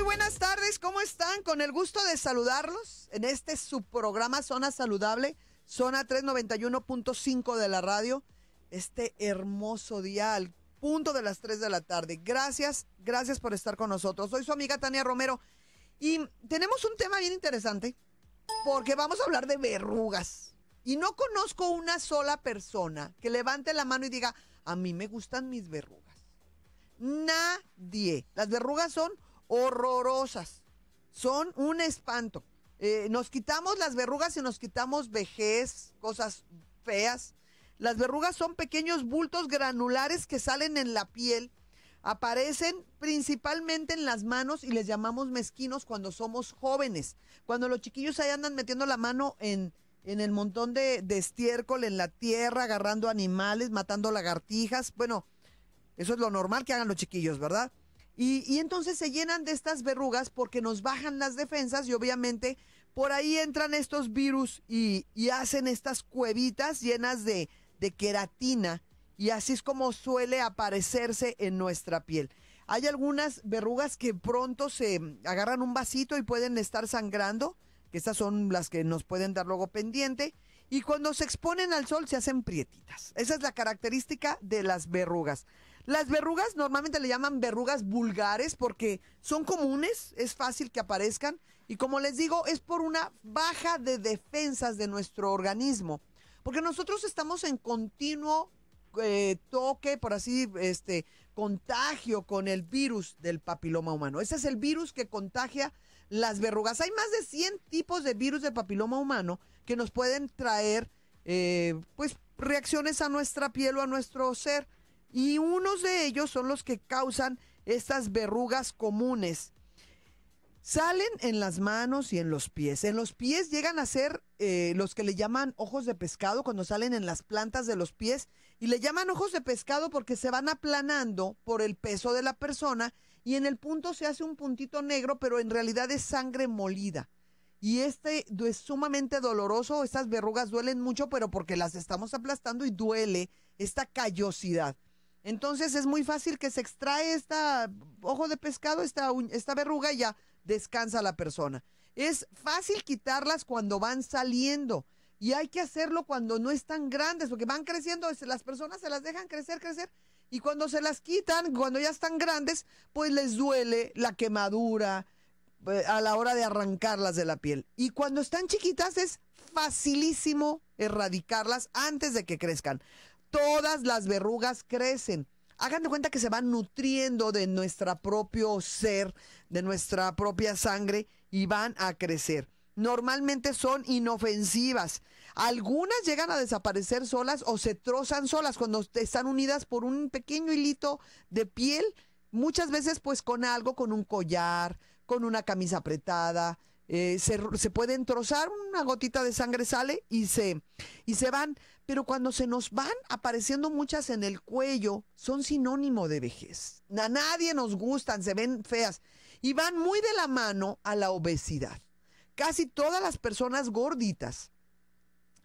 Muy buenas tardes, ¿cómo están? Con el gusto de saludarlos en este subprograma Zona Saludable, Zona 391.5 de la radio, este hermoso día al punto de las 3 de la tarde. Gracias, gracias por estar con nosotros. Soy su amiga Tania Romero y tenemos un tema bien interesante porque vamos a hablar de verrugas. Y no conozco una sola persona que levante la mano y diga, a mí me gustan mis verrugas. Nadie. Las verrugas son horrorosas. Son un espanto. Eh, nos quitamos las verrugas y nos quitamos vejez, cosas feas. Las verrugas son pequeños bultos granulares que salen en la piel. Aparecen principalmente en las manos y les llamamos mezquinos cuando somos jóvenes. Cuando los chiquillos ahí andan metiendo la mano en, en el montón de estiércol, en la tierra, agarrando animales, matando lagartijas. Bueno, eso es lo normal que hagan los chiquillos, ¿verdad? Y, entonces se llenan de estas verrugas porque nos bajan las defensas y obviamente por ahí entran estos virus y, hacen estas cuevitas llenas de, de queratina y así es como suele aparecerse en nuestra piel. Hay algunas verrugas que pronto se mm, agarran un vasito y pueden estar sangrando, que estas son las que nos pueden dar luego pendiente, y cuando se exponen al sol se hacen prietitas. Esa es la característica de las verrugas. Las verrugas normalmente le llaman verrugas vulgares porque son comunes, es fácil que aparezcan y como les digo, es por una baja de defensas de nuestro organismo. Porque nosotros estamos en continuo eh, toque, por así, este, contagio con el virus del papiloma humano. Ese es el virus que contagia las verrugas. Hay más de 100 tipos de virus del papiloma humano que nos pueden traer, eh, pues, reacciones a nuestra piel o a nuestro ser y unos de ellos son los que causan estas verrugas comunes. Salen en las manos y en los pies. En los pies llegan a ser eh, los que le llaman ojos de pescado cuando salen en las plantas de los pies. Y le llaman ojos de pescado porque se van aplanando por el peso de la persona y en el punto se hace un puntito negro, pero en realidad es sangre molida. Y este es sumamente doloroso. Estas verrugas duelen mucho, pero porque las estamos aplastando y duele esta callosidad. Entonces es muy fácil que se extrae esta ojo de pescado, esta, esta verruga y ya descansa la persona. Es fácil quitarlas cuando van saliendo y hay que hacerlo cuando no están grandes, porque van creciendo, este, las personas se las dejan crecer, crecer, y cuando se las quitan, cuando ya están grandes, pues les duele la quemadura eh, a la hora de arrancarlas de la piel. Y cuando están chiquitas es facilísimo erradicarlas antes de que crezcan todas las verrugas crecen. Hagan de cuenta que se van nutriendo de nuestro propio ser, de nuestra propia sangre y van a crecer. Normalmente son inofensivas. Algunas llegan a desaparecer solas o se trozan solas cuando están unidas por un pequeño hilito de piel. Muchas veces pues con algo, con un collar, con una camisa apretada, eh, se, se, pueden trozar, una gotita de sangre sale y se, y se van. Pero cuando se nos van apareciendo muchas en el cuello, son sinónimo de vejez. A nadie nos gustan, se ven feas. Y van muy de la mano a la obesidad. Casi todas las personas gorditas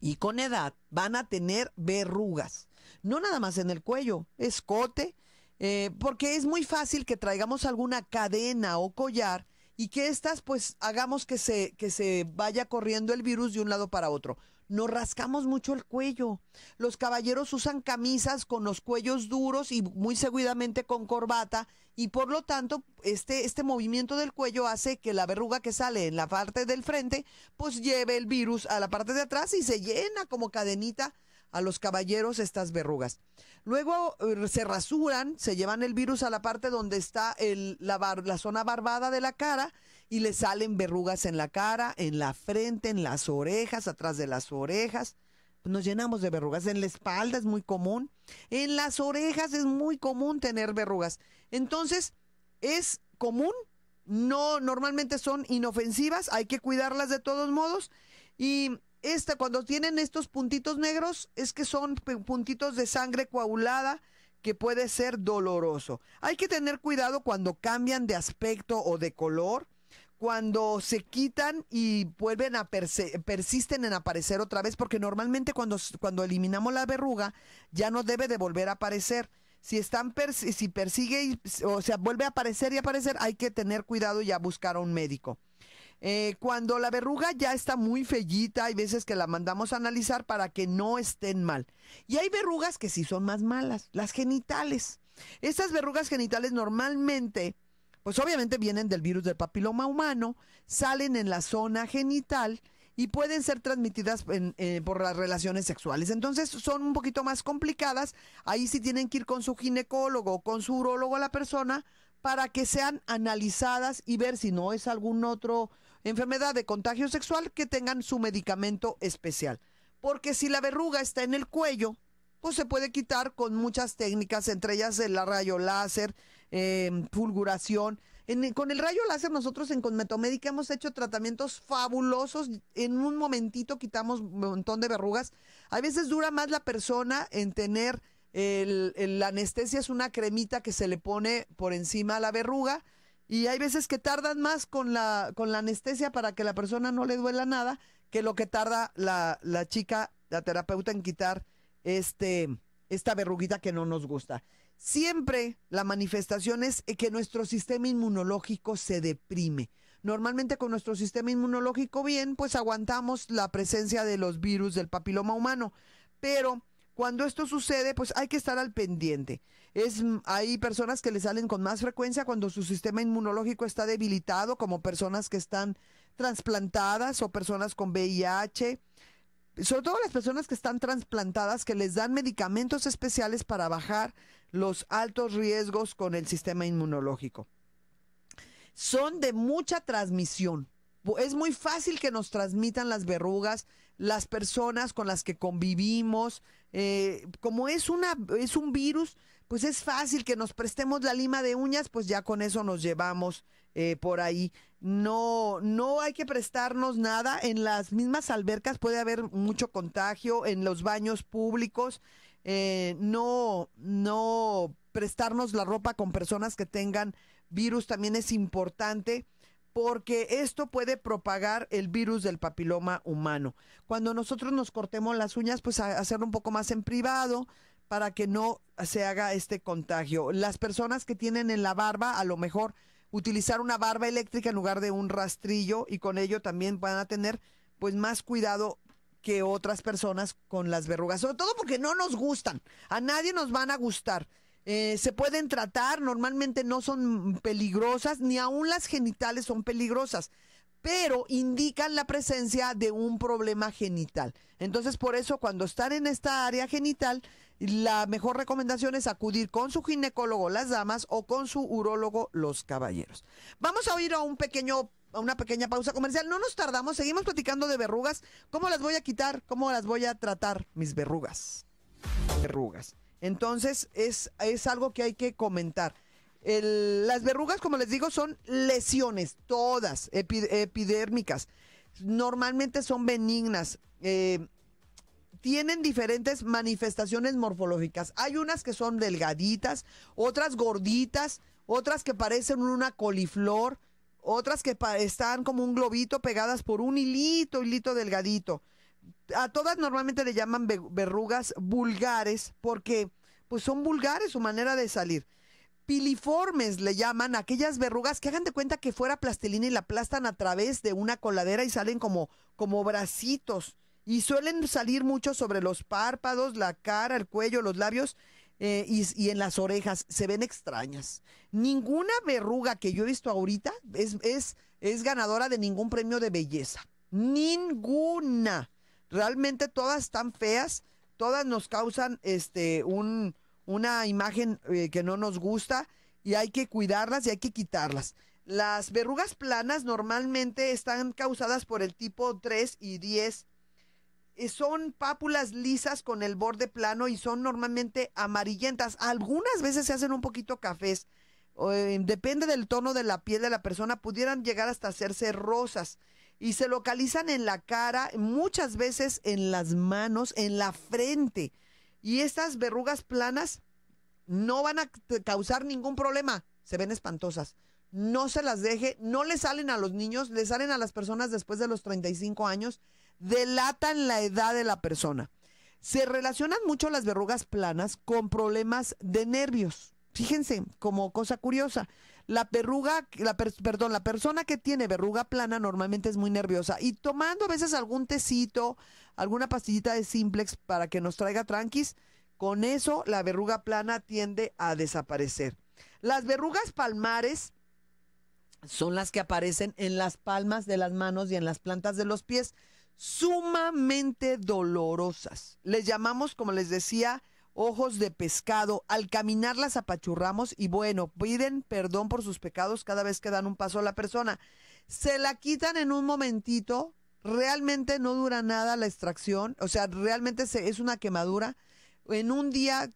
y con edad van a tener verrugas. No nada más en el cuello, escote, eh, porque es muy fácil que traigamos alguna cadena o collar y que estas pues hagamos que se, que se vaya corriendo el virus de un lado para otro. Nos rascamos mucho el cuello. Los caballeros usan camisas con los cuellos duros y muy seguidamente con corbata y por lo tanto este, este movimiento del cuello hace que la verruga que sale en la parte del frente pues lleve el virus a la parte de atrás y se llena como cadenita a los caballeros estas verrugas. Luego eh, se rasuran, se llevan el virus a la parte donde está la, la zona barbada de la cara y le salen verrugas en la cara, en la frente, en las orejas, atrás de las orejas nos llenamos de verrugas. En la espalda es muy común. En las orejas es muy común tener verrugas. Entonces, es común. No, normalmente son inofensivas. Hay que cuidarlas de todos modos. Y cuando tienen estos puntitos negros, es que son puntitos de sangre coagulada que puede ser doloroso. Hay que tener cuidado cuando cambian de aspecto o de color cuando se quitan y vuelven a persisten en aparecer otra vez, porque normalmente cuando, cuando eliminamos la verruga ya no debe de volver a aparecer. Si están si persigue o sea, vuelve a aparecer y aparecer, hay que tener cuidado y a buscar a un médico. Eh, cuando la verruga ya está muy fellita, hay veces que la mandamos a analizar para que no estén mal. Y hay verrugas que sí son más malas, las genitales. Estas verrugas genitales normalmente, pues obviamente vienen del virus del papiloma humano, salen en la zona genital y pueden ser transmitidas eh, por las relaciones sexuales. Entonces son un poquito más complicadas. Ahí sí tienen que ir con su ginecólogo o con su urólogo a la persona para que sean analizadas y ver si no es algún otro enfermedad de contagio sexual que tengan su medicamento especial. Porque si la verruga está en el cuello, pues se puede quitar con muchas técnicas, entre ellas el rayo láser, em, fulguración. con el rayo láser nosotros en Conmetomédica hemos hecho tratamientos fabulosos. En un momentito quitamos un montón de verrugas. A veces dura más la persona en tener la anestesia es una cremita que se le pone por encima a la verruga y hay veces que tardan más con la, con la anestesia para que la persona no le duela nada que lo que tarda la, la chica, la terapeuta, en quitar este, esta verruguita que no nos gusta. Siempre la manifestación es que nuestro sistema inmunológico se deprime. Normalmente con nuestro sistema inmunológico bien, pues aguantamos la presencia de los virus del papiloma humano, pero cuando esto sucede, pues hay que estar al pendiente. Es, mm, hay personas que le salen con más frecuencia cuando su sistema inmunológico está debilitado, como personas que están trasplantadas o personas con VIH. Sobre todo las personas que están trasplantadas, que les dan medicamentos especiales para bajar los altos riesgos con el sistema inmunológico. Son de mucha transmisión. Es muy fácil que nos transmitan las verrugas, las personas con las que convivimos. Eh, como es, una, es un virus, pues es fácil que nos prestemos la lima de uñas, pues ya con eso nos llevamos eh, por ahí. No, no hay que prestarnos nada. En las mismas albercas puede haber mucho contagio, en los baños públicos. Eh, no, no prestarnos la ropa con personas que tengan virus también es importante porque esto puede propagar el virus del papiloma humano. Cuando nosotros nos cortemos las uñas, pues hacerlo un poco más en privado para que no se haga este contagio. Las personas que tienen en la barba, a lo mejor utilizar una barba eléctrica en lugar de un rastrillo y con ello también van a tener pues más cuidado que otras personas con las verrugas, sobre todo porque no nos gustan, a nadie nos van a gustar. Eh, se pueden tratar, normalmente no son peligrosas, ni aún las genitales son peligrosas, pero indican la presencia de un problema genital. Entonces, por eso cuando están en esta área genital, la mejor recomendación es acudir con su ginecólogo las damas o con su urólogo los caballeros. Vamos a ir a un pequeño a una pequeña pausa comercial. No nos tardamos, seguimos platicando de verrugas. ¿Cómo las voy a quitar? ¿Cómo las voy a tratar mis verrugas? Verrugas. Entonces es, algo que hay que comentar. las verrugas, como les digo, son lesiones, todas epidérmicas. Normalmente son benignas. Eh, tienen diferentes manifestaciones morfológicas. Hay unas que son delgaditas, otras gorditas, otras que parecen una coliflor, otras que están como un globito pegadas por un hilito, hilito delgadito a todas normalmente le llaman verrugas vulgares porque pues son vulgares su manera de salir. Piliformes le llaman aquellas verrugas que hagan de cuenta que fuera plastilina y la aplastan a través de una coladera y salen como, como bracitos. Y suelen salir mucho sobre los párpados, la cara, el cuello, los labios eh, y, y, en las orejas. Se ven extrañas. Ninguna verruga que yo he visto ahorita es, es, es ganadora de ningún premio de belleza. Ninguna. Realmente todas están feas, todas nos causan este un, una imagen eh, que no nos gusta y hay que cuidarlas y hay que quitarlas. Las verrugas planas normalmente están causadas por el tipo 3 y 10. Eh, son pápulas lisas con el borde plano y son normalmente amarillentas. Algunas veces se hacen un poquito cafés. Eh, depende del tono de la piel de la persona, pudieran llegar hasta hacerse rosas y se localizan en la cara, muchas veces en las manos, en la frente. Y estas verrugas planas no van a causar ningún problema, se ven espantosas. No se las deje, no le salen a los niños, le salen a las personas después de los 35 años, delatan la edad de la persona. Se relacionan mucho las verrugas planas con problemas de nervios. Fíjense, como cosa curiosa, la verruga, perdón, la persona que tiene verruga plana normalmente es muy nerviosa y tomando a veces algún tecito, alguna pastillita de simplex para que nos traiga tranquis, con eso la verruga plana tiende a desaparecer. Las verrugas palmares son las que aparecen en las palmas de las manos y en las plantas de los pies, sumamente dolorosas. Les llamamos, como les decía, ojos de pescado, al caminar las apachurramos y bueno, piden perdón por sus pecados cada vez que dan un paso a la persona. Se la quitan en un momentito, realmente no dura nada la extracción, o sea, realmente es una quemadura. En un día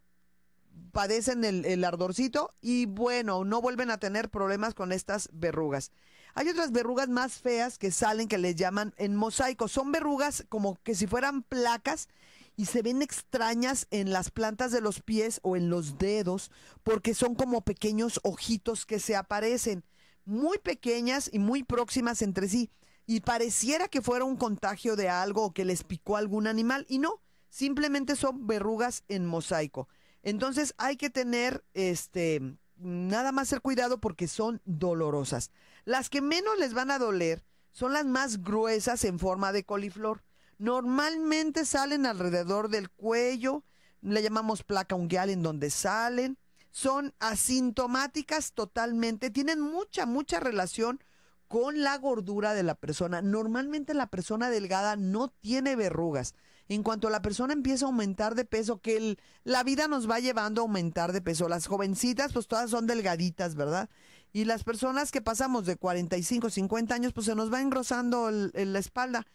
padecen el, el, ardorcito y bueno, no vuelven a tener problemas con estas verrugas. Hay otras verrugas más feas que salen que les llaman en mosaico. Son verrugas como que si fueran placas y se ven extrañas en las plantas de los pies o en los dedos porque son como pequeños ojitos que se aparecen, muy pequeñas y muy próximas entre sí. Y pareciera que fuera un contagio de algo o que les picó algún animal y no, simplemente son verrugas en mosaico. Entonces hay que tener este nada más el cuidado porque son dolorosas. Las que menos les van a doler son las más gruesas en forma de coliflor. Normalmente salen alrededor del cuello, le llamamos placa ungueal en donde salen. Son asintomáticas totalmente, tienen mucha, mucha relación con la gordura de la persona. Normalmente la persona delgada no tiene verrugas. En cuanto la persona empieza a aumentar de peso, que la vida nos va llevando a aumentar de peso. Las jovencitas, pues todas son delgaditas, ¿verdad? Y las personas que pasamos de 45, 50 años, pues se nos va engrosando la espalda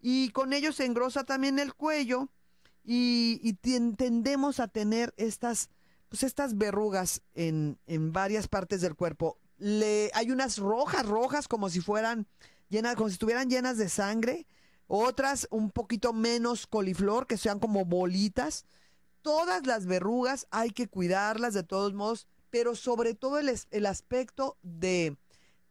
y con ello se engrosa también el cuello y, y tendemos a tener estas, pues estas verrugas en, varias partes del cuerpo. Le, hay unas rojas, rojas como si fueran llenas, como si estuvieran llenas de sangre, otras un poquito menos coliflor, que sean como bolitas. Todas las verrugas hay que cuidarlas de todos modos, pero sobre todo el, el aspecto de,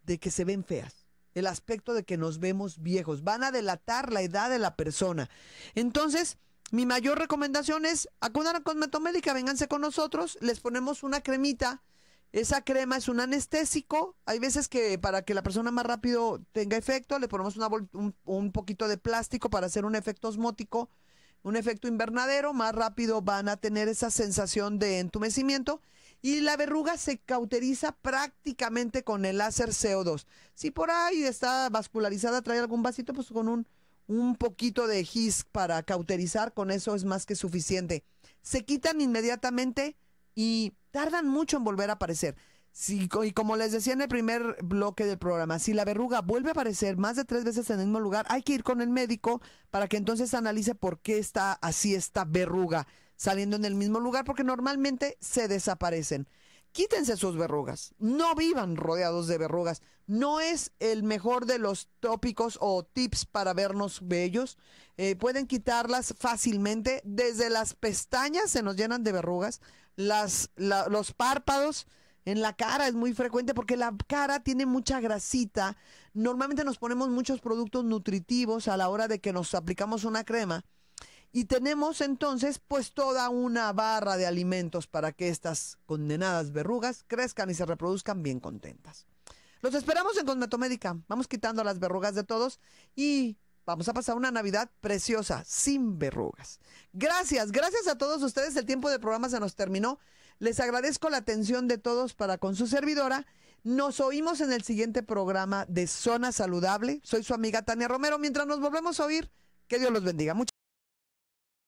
de que se ven feas el aspecto de que nos vemos viejos, van a delatar la edad de la persona. Entonces, mi mayor recomendación es acudan a Cosmetomédica, vénganse con nosotros, les ponemos una cremita. Esa crema es un anestésico. Hay veces que para que la persona más rápido tenga efecto, le ponemos una un poquito de plástico para hacer un efecto osmótico, un efecto invernadero. Más rápido van a tener esa sensación de entumecimiento. Y la verruga se cauteriza prácticamente con el láser CO2. Si por ahí está vascularizada, trae algún vasito, pues con un, un poquito de GIS para cauterizar, con eso es más que suficiente. Se quitan inmediatamente y tardan mucho en volver a aparecer. Si, y como les decía en el primer bloque del programa, si la verruga vuelve a aparecer más de tres veces en el mismo lugar, hay que ir con el médico para que entonces analice por qué está así esta verruga saliendo en el mismo lugar porque normalmente se desaparecen. Quítense sus verrugas, no vivan rodeados de verrugas. No es el mejor de los tópicos o tips para vernos bellos. Eh, pueden quitarlas fácilmente. Desde las pestañas se nos llenan de verrugas, las, los párpados, en la cara es muy frecuente porque la cara tiene mucha grasita. Normalmente nos ponemos muchos productos nutritivos a la hora de que nos aplicamos una crema y tenemos entonces pues toda una barra de alimentos para que estas condenadas verrugas crezcan y se reproduzcan bien contentas. Los esperamos en Cosmetomédica. Vamos quitando las verrugas de todos y vamos a pasar una Navidad preciosa, sin verrugas. Gracias, gracias a todos ustedes. El tiempo de programa se nos terminó. Les agradezco la atención de todos para con su servidora. Nos oímos en el siguiente programa de Zona Saludable. Soy su amiga Tania Romero. Mientras nos volvemos a oír, que Dios los bendiga.